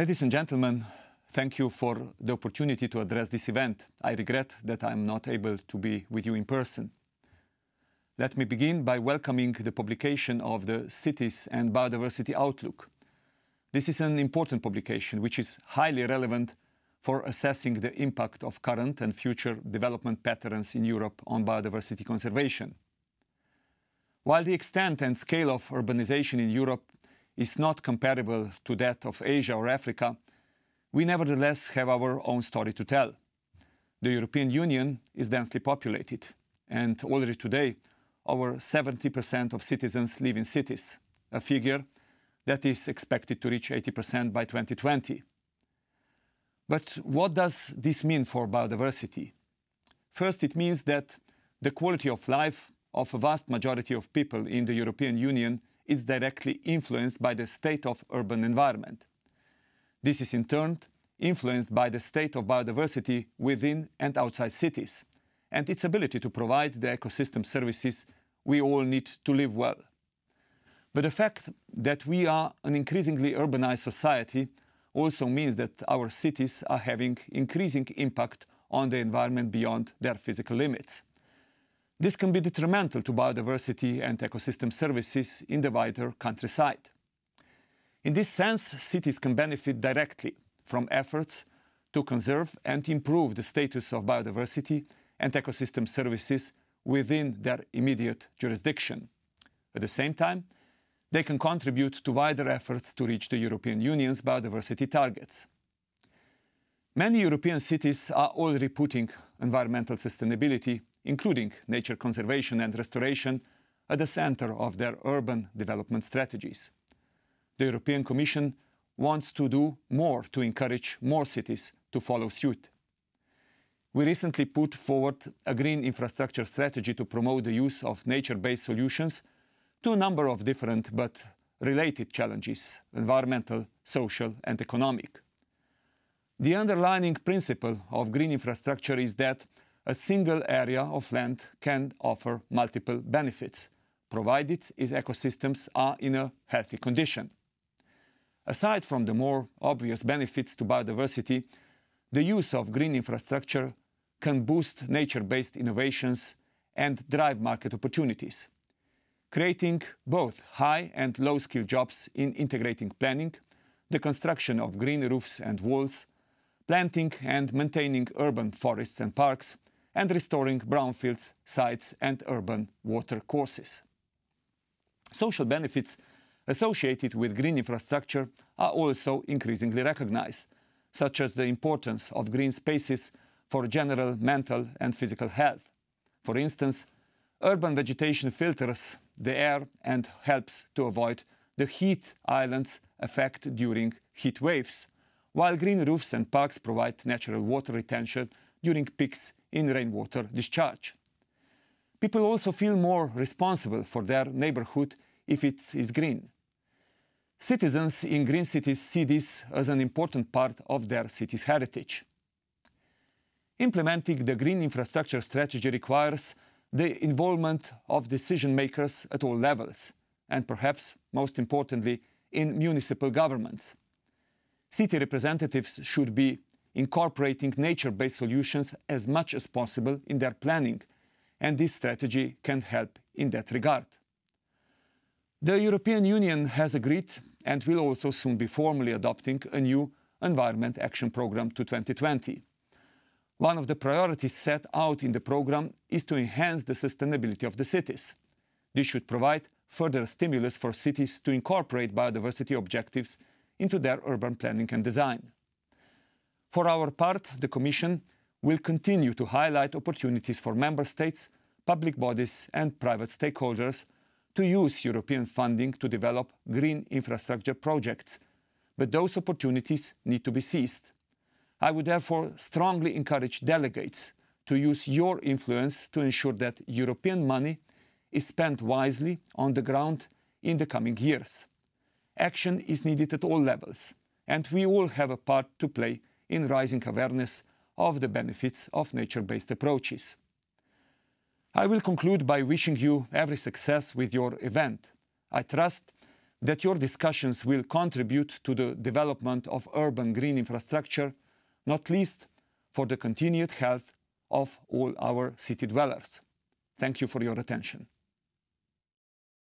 Ladies and gentlemen, thank you for the opportunity to address this event. I regret that I am not able to be with you in person. Let me begin by welcoming the publication of the Cities and Biodiversity Outlook. This is an important publication which is highly relevant for assessing the impact of current and future development patterns in Europe on biodiversity conservation. While the extent and scale of urbanization in Europe is not comparable to that of Asia or Africa, we nevertheless have our own story to tell. The European Union is densely populated, and already today, over 70% of citizens live in cities, a figure that is expected to reach 80% by 2020. But what does this mean for biodiversity? First, it means that the quality of life of a vast majority of people in the European Union is directly influenced by the state of urban environment. This is in turn influenced by the state of biodiversity within and outside cities and its ability to provide the ecosystem services we all need to live well. But the fact that we are an increasingly urbanized society also means that our cities are having increasing impact on the environment beyond their physical limits. This can be detrimental to biodiversity and ecosystem services in the wider countryside. In this sense, cities can benefit directly from efforts to conserve and improve the status of biodiversity and ecosystem services within their immediate jurisdiction. At the same time, they can contribute to wider efforts to reach the European Union's biodiversity targets. Many European cities are already putting environmental sustainability including nature conservation and restoration, at the center of their urban development strategies. The European Commission wants to do more to encourage more cities to follow suit. We recently put forward a green infrastructure strategy to promote the use of nature-based solutions to a number of different but related challenges, environmental, social and economic. The underlying principle of green infrastructure is that a single area of land can offer multiple benefits, provided its ecosystems are in a healthy condition. Aside from the more obvious benefits to biodiversity, the use of green infrastructure can boost nature-based innovations and drive market opportunities, creating both high and low-skill jobs in integrating planning, the construction of green roofs and walls, planting and maintaining urban forests and parks, and restoring brownfields, sites and urban water courses. Social benefits associated with green infrastructure are also increasingly recognized, such as the importance of green spaces for general mental and physical health. For instance, urban vegetation filters the air and helps to avoid the heat islands effect during heat waves, while green roofs and parks provide natural water retention during peaks in rainwater discharge. People also feel more responsible for their neighborhood if it is green. Citizens in green cities see this as an important part of their city's heritage. Implementing the green infrastructure strategy requires the involvement of decision makers at all levels, and perhaps most importantly, in municipal governments. City representatives should be incorporating nature-based solutions as much as possible in their planning, and this strategy can help in that regard. The European Union has agreed and will also soon be formally adopting a new Environment Action Programme to 2020. One of the priorities set out in the programme is to enhance the sustainability of the cities. This should provide further stimulus for cities to incorporate biodiversity objectives into their urban planning and design. For our part, the Commission will continue to highlight opportunities for member states, public bodies and private stakeholders to use European funding to develop green infrastructure projects, but those opportunities need to be seized. I would therefore strongly encourage delegates to use your influence to ensure that European money is spent wisely on the ground in the coming years. Action is needed at all levels, and we all have a part to play in rising awareness of the benefits of nature-based approaches. I will conclude by wishing you every success with your event. I trust that your discussions will contribute to the development of urban green infrastructure, not least for the continued health of all our city dwellers. Thank you for your attention.